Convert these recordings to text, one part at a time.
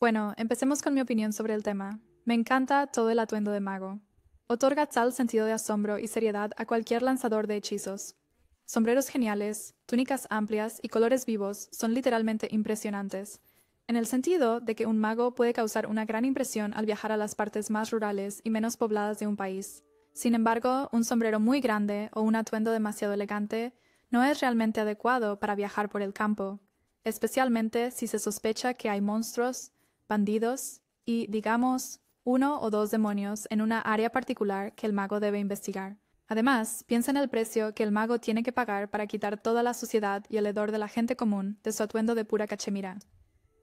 Bueno, empecemos con mi opinión sobre el tema. Me encanta todo el atuendo de mago. Otorga tal sentido de asombro y seriedad a cualquier lanzador de hechizos. Sombreros geniales, túnicas amplias y colores vivos son literalmente impresionantes, en el sentido de que un mago puede causar una gran impresión al viajar a las partes más rurales y menos pobladas de un país. Sin embargo, un sombrero muy grande o un atuendo demasiado elegante no es realmente adecuado para viajar por el campo, especialmente si se sospecha que hay monstruos, bandidos y, digamos, uno o dos demonios en una área particular que el mago debe investigar. Además, piensa en el precio que el mago tiene que pagar para quitar toda la suciedad y el hedor de la gente común de su atuendo de pura cachemira.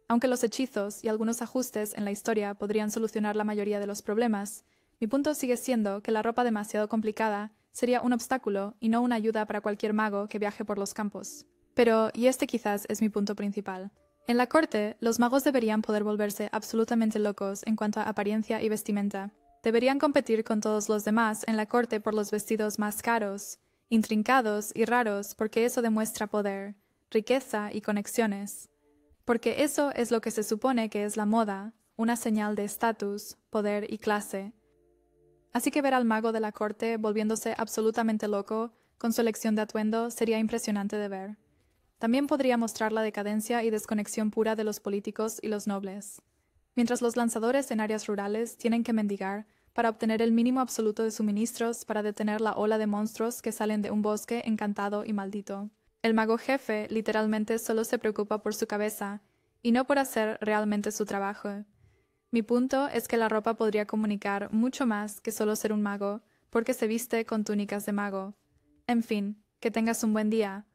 Aunque los hechizos y algunos ajustes en la historia podrían solucionar la mayoría de los problemas, mi punto sigue siendo que la ropa demasiado complicada sería un obstáculo y no una ayuda para cualquier mago que viaje por los campos. Pero, y este quizás es mi punto principal, en la corte, los magos deberían poder volverse absolutamente locos en cuanto a apariencia y vestimenta. Deberían competir con todos los demás en la corte por los vestidos más caros, intrincados y raros porque eso demuestra poder, riqueza y conexiones. Porque eso es lo que se supone que es la moda, una señal de estatus, poder y clase. Así que ver al mago de la corte volviéndose absolutamente loco con su elección de atuendo sería impresionante de ver. También podría mostrar la decadencia y desconexión pura de los políticos y los nobles. Mientras los lanzadores en áreas rurales tienen que mendigar para obtener el mínimo absoluto de suministros para detener la ola de monstruos que salen de un bosque encantado y maldito. El mago jefe literalmente solo se preocupa por su cabeza y no por hacer realmente su trabajo. Mi punto es que la ropa podría comunicar mucho más que solo ser un mago, porque se viste con túnicas de mago. En fin, que tengas un buen día.